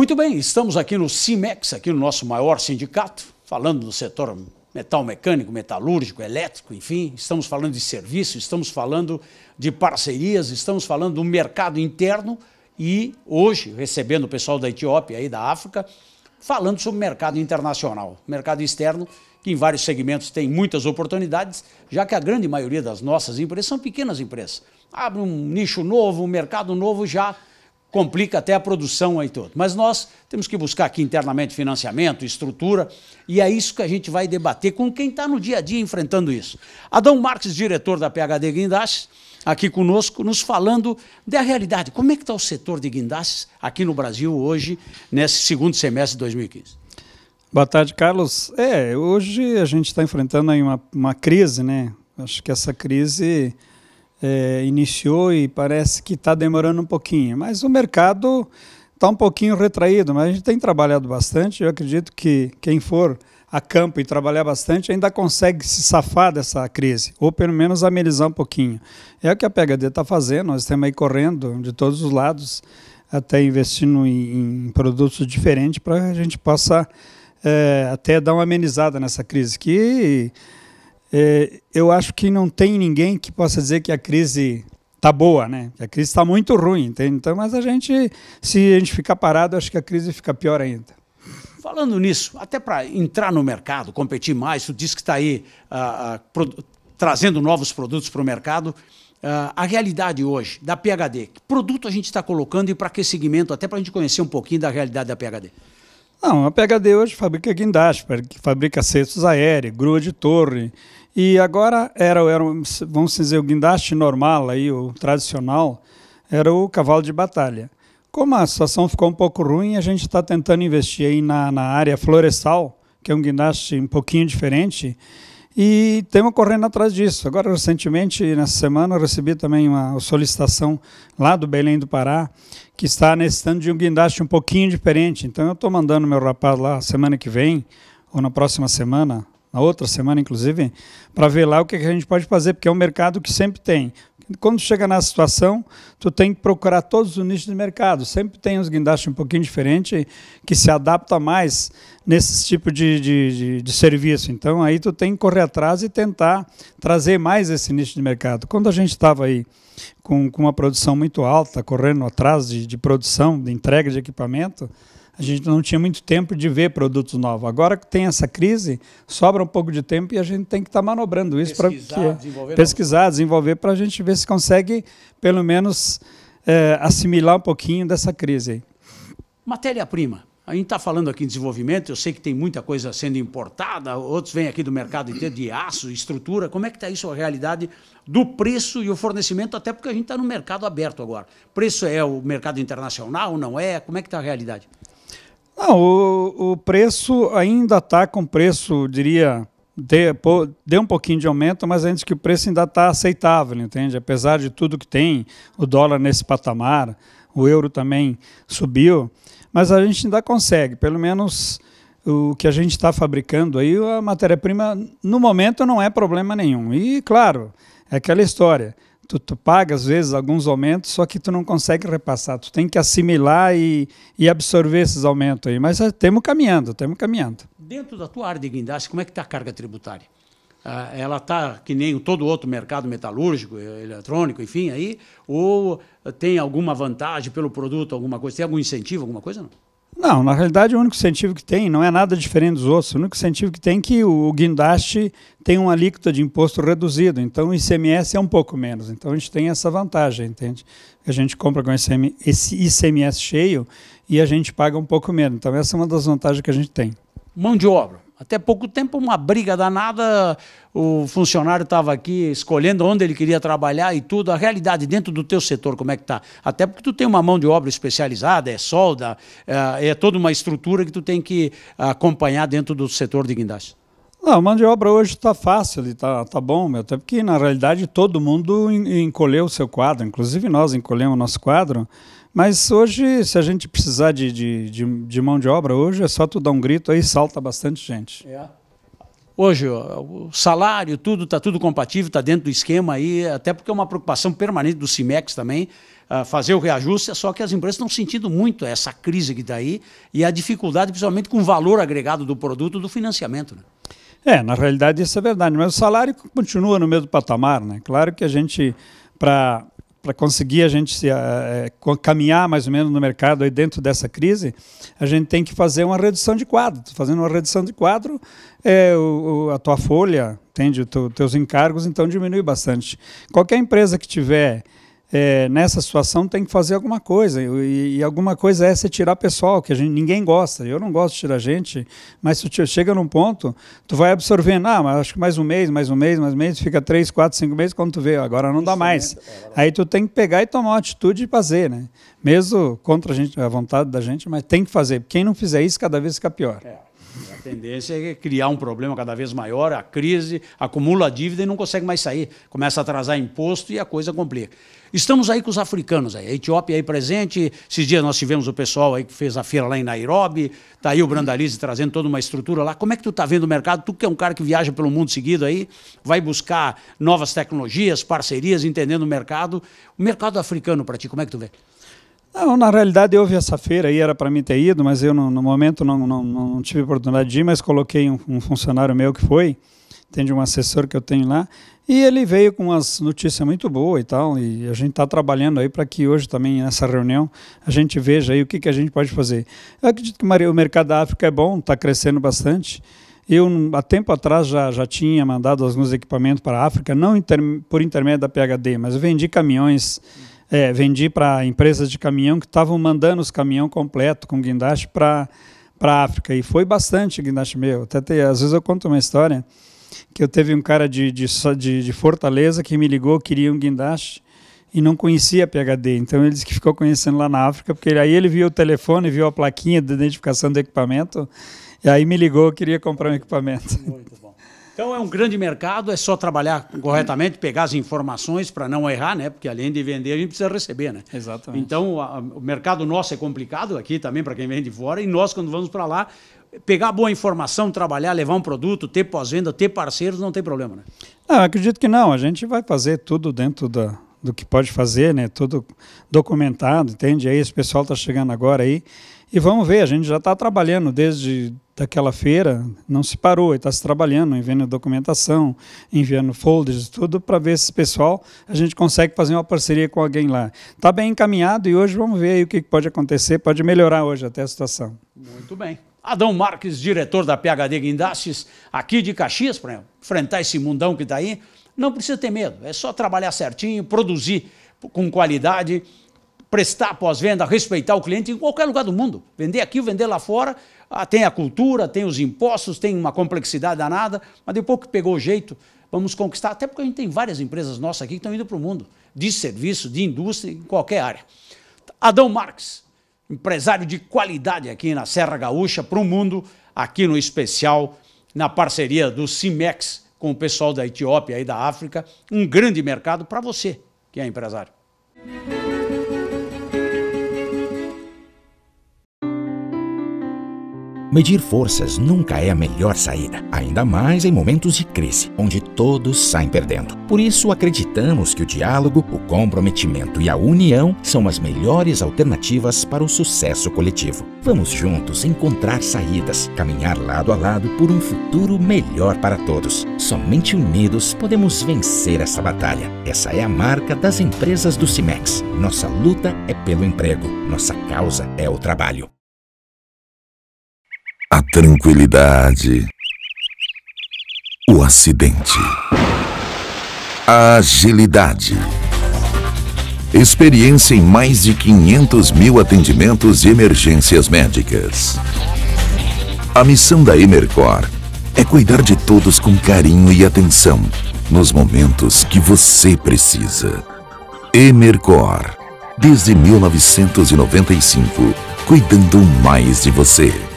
Muito bem, estamos aqui no CIMEX, aqui no nosso maior sindicato, falando do setor metal mecânico, metalúrgico, elétrico, enfim, estamos falando de serviço, estamos falando de parcerias, estamos falando do mercado interno e hoje recebendo o pessoal da Etiópia e da África, falando sobre o mercado internacional, mercado externo, que em vários segmentos tem muitas oportunidades, já que a grande maioria das nossas empresas são pequenas empresas. Abre um nicho novo, um mercado novo já complica até a produção aí toda. Mas nós temos que buscar aqui internamente financiamento, estrutura, e é isso que a gente vai debater com quem está no dia a dia enfrentando isso. Adão Marques, diretor da PHD Guindastes, aqui conosco, nos falando da realidade. Como é que está o setor de guindastes aqui no Brasil hoje, nesse segundo semestre de 2015? Boa tarde, Carlos. É, hoje a gente está enfrentando aí uma, uma crise, né? Acho que essa crise é, iniciou e parece que está demorando um pouquinho. Mas o mercado está um pouquinho retraído, mas a gente tem trabalhado bastante. Eu acredito que quem for a campo e trabalhar bastante ainda consegue se safar dessa crise, ou pelo menos amenizar um pouquinho. É o que a PHD está fazendo, nós estamos aí correndo de todos os lados, até investindo em, em produtos diferentes para a gente possa é, até dar uma amenizada nessa crise, que é, eu acho que não tem ninguém que possa dizer que a crise está boa, né? A crise está muito ruim, entende? Então, mas a gente, se a gente ficar parado, acho que a crise fica pior ainda. Falando nisso, até para entrar no mercado, competir mais, tu diz que está aí ah, ah, trazendo novos produtos para o mercado. Ah, a realidade hoje da PHD, que produto a gente está colocando e para que segmento, até para a gente conhecer um pouquinho da realidade da PHD? Não, a PHD hoje fabrica guindaste, fabrica cestos aéreos, grua de torre. E agora era, era vamos dizer, o guindaste normal, aí, o tradicional, era o cavalo de batalha. Como a situação ficou um pouco ruim, a gente está tentando investir aí na, na área florestal, que é um guindaste um pouquinho diferente, e temos correndo atrás disso. Agora, recentemente, nessa semana, recebi também uma solicitação lá do Belém do Pará, que está necessitando de um guindaste um pouquinho diferente. Então, eu estou mandando meu rapaz lá semana que vem, ou na próxima semana, na outra semana, inclusive, para ver lá o que a gente pode fazer, porque é um mercado que sempre tem. Quando chega na situação, tu tem que procurar todos os nichos de mercado. Sempre tem uns guindastes um pouquinho diferentes que se adapta mais nesse tipo de, de, de, de, serviço. Então, aí tu tem que correr atrás e tentar trazer mais esse nicho de mercado. Quando a gente estava aí com, com uma produção muito alta, correndo atrás de, de produção, de entrega de equipamento, a gente não tinha muito tempo de ver produtos novos. Agora que tem essa crise, sobra um pouco de tempo e a gente tem que estar tá manobrando isso para desenvolver, pesquisar, desenvolver para a gente ver se consegue pelo menos é, assimilar um pouquinho dessa crise. Matéria-prima. A gente está falando aqui em desenvolvimento, eu sei que tem muita coisa sendo importada, outros vêm aqui do mercado inteiro de aço, estrutura. Como é que está isso, a realidade do preço e o fornecimento, até porque a gente está no mercado aberto agora. Preço é o mercado internacional, não é? Como é que está a realidade? Não, o, o preço ainda está com preço, diria, deu um pouquinho de aumento, mas antes que o preço ainda está aceitável, entende? Apesar de tudo que tem, o dólar nesse patamar, o euro também subiu, mas a gente ainda consegue, pelo menos o que a gente está fabricando aí, a matéria-prima, no momento não é problema nenhum. E, claro, é aquela história tu, tu paga às vezes alguns aumentos, só que tu não consegue repassar, tu tem que assimilar e, e absorver esses aumentos aí. Mas estamos eh, caminhando, estamos caminhando. Dentro da tua área de guindaste, como é que está a carga tributária? Ah, ela está que nem todo outro mercado metalúrgico, eh, eletrônico, enfim, aí, ou eh, tem alguma vantagem pelo produto, alguma coisa? Tem algum incentivo, alguma coisa? Não? Não, na realidade o único incentivo que tem não é nada diferente dos outros. O único incentivo que tem é que o guindaste tem uma alíquota de imposto reduzido, então o ICMS é um pouco menos. Então a gente tem essa vantagem, entende? A gente compra com esse ICMS cheio e a gente paga um pouco menos. Então essa é uma das vantagens que a gente tem. Mão de obra. Até pouco tempo, uma briga danada, o funcionário estava aqui escolhendo onde ele queria trabalhar e tudo. A realidade dentro do teu setor, como é que está? Até porque tu tem uma mão de obra especializada, é solda, é, é toda uma estrutura que tu tem que ah, acompanhar dentro do setor de guindaste. Não, ah, a mão de obra hoje está fácil, está tá bom, meu, até porque na realidade todo mundo encolheu o seu quadro, inclusive nós encolhemos o nosso quadro, mas hoje, se a gente precisar de, de, de, de, mão de obra, hoje é só tu dar um grito aí, salta bastante gente. É. Hoje, o salário, tudo, está tudo compatível, está dentro do esquema aí, até porque é uma preocupação permanente do CIMEX também, ah, fazer o reajuste, só que as empresas estão sentindo muito essa crise que está aí e a dificuldade, principalmente com o valor agregado do produto do financiamento. Né? É, na realidade isso é verdade, mas o salário continua no mesmo patamar, né? Claro que a gente, para para conseguir a gente se, eh, eh, caminhar mais ou menos no mercado aí dentro dessa crise, a gente tem que fazer uma redução de quadro. Fazendo uma redução de quadro, é, o, o, a tua folha, entende? Os teus encargos, então diminui bastante. Qualquer empresa que tiver é, nessa situação tem que fazer alguma coisa. E, e alguma coisa é se tirar pessoal, que a gente, ninguém gosta. Eu não gosto de tirar gente, mas tu chega num ponto, tu vai absorvendo, ah, mas acho que mais um mês, mais um mês, mais um mês, fica três, quatro, cinco meses, quando tu vê, agora não dá mais. É é Aí tu tem que pegar e tomar uma atitude e fazer, né? Mesmo contra a, gente, a vontade da gente, mas tem que fazer. Quem não fizer isso, cada vez fica pior. É. A tendência é criar um problema cada vez maior, a crise acumula a dívida e não consegue mais sair. Começa a atrasar imposto e a coisa complica. Estamos aí com os africanos, aí. a Etiópia aí presente. Esses dias nós tivemos o pessoal aí que fez a feira lá em Nairobi, está aí o Brandalize trazendo toda uma estrutura lá. Como é que tu está vendo o mercado? Tu que é um cara que viaja pelo mundo seguido aí, vai buscar novas tecnologias, parcerias, entendendo o mercado. O mercado africano para ti, como é que tu vê? Não, na realidade houve essa feira aí, era para mim ter ido, mas eu no, no momento não, não, não, tive oportunidade de ir, mas coloquei um, um funcionário meu que foi, tem de um assessor que eu tenho lá, e ele veio com umas notícias muito boas e tal, e a gente está trabalhando aí para que hoje também, nessa reunião, a gente veja aí o que, que a gente pode fazer. Eu acredito que o mercado da África é bom, está crescendo bastante, eu, há tempo atrás, já, já tinha mandado alguns equipamentos para a África, não inter, por intermédio da PHD, mas eu vendi caminhões é, vendi para empresas de caminhão que estavam mandando os caminhão completo com guindaste para para África e foi bastante guindaste meu. Até te, às vezes eu conto uma história que eu teve um cara de, de, de Fortaleza que me ligou, queria um guindaste e não conhecia a PHD. Então ele disse que ficou conhecendo lá na África, porque aí ele viu o telefone, viu a plaquinha de identificação do equipamento, e aí me ligou, queria comprar um equipamento. Muito bom. Então é um grande mercado, é só trabalhar corretamente, pegar as informações para não errar, né? Porque além de vender, a gente precisa receber, né? Exatamente. Então a, o mercado nosso é complicado aqui também para quem vem de fora e nós quando vamos para lá, pegar boa informação, trabalhar, levar um produto, ter pós-venda, ter parceiros, não tem problema, né? Não, ah, acredito que não. A gente vai fazer tudo dentro da, do que pode fazer, né? Tudo documentado, entende? Aí esse pessoal está chegando agora aí. E vamos ver, a gente já está trabalhando desde daquela feira não se parou, está se trabalhando, enviando documentação, enviando folders, tudo para ver se esse pessoal a gente consegue fazer uma parceria com alguém lá. Está bem encaminhado e hoje vamos ver o que pode acontecer, pode melhorar hoje até a situação. Muito bem. Adão Marques, diretor da PHD Guindastes, aqui de Caxias, para enfrentar esse mundão que está aí, não precisa ter medo, é só trabalhar certinho, produzir com qualidade, prestar pós-venda, respeitar o cliente em qualquer lugar do mundo. Vender aqui, vender lá fora, ah, tem a cultura, tem os impostos, tem uma complexidade danada, mas depois que pegou o jeito, vamos conquistar. Até porque a gente tem várias empresas nossas aqui que estão indo para o mundo, de serviço, de indústria, em qualquer área. Adão Marques, empresário de qualidade aqui na Serra Gaúcha, para o mundo, aqui no especial, na parceria do CIMEX com o pessoal da Etiópia e da África. Um grande mercado para você, que é empresário. Medir forças nunca é a melhor saída, ainda mais em momentos de crise, onde todos saem perdendo. Por isso, acreditamos que o diálogo, o comprometimento e a união são as melhores alternativas para o sucesso coletivo. Vamos juntos encontrar saídas, caminhar lado a lado por um futuro melhor para todos. Somente unidos podemos vencer essa batalha. Essa é a marca das empresas do Cimex. Nossa luta é pelo emprego, nossa causa é o trabalho a tranquilidade, o acidente, a agilidade. Experiência em mais de 500 mil atendimentos e emergências médicas. A missão da Emercor é cuidar de todos com carinho e atenção nos momentos que você precisa. Emercor, desde 1995, cuidando mais de você.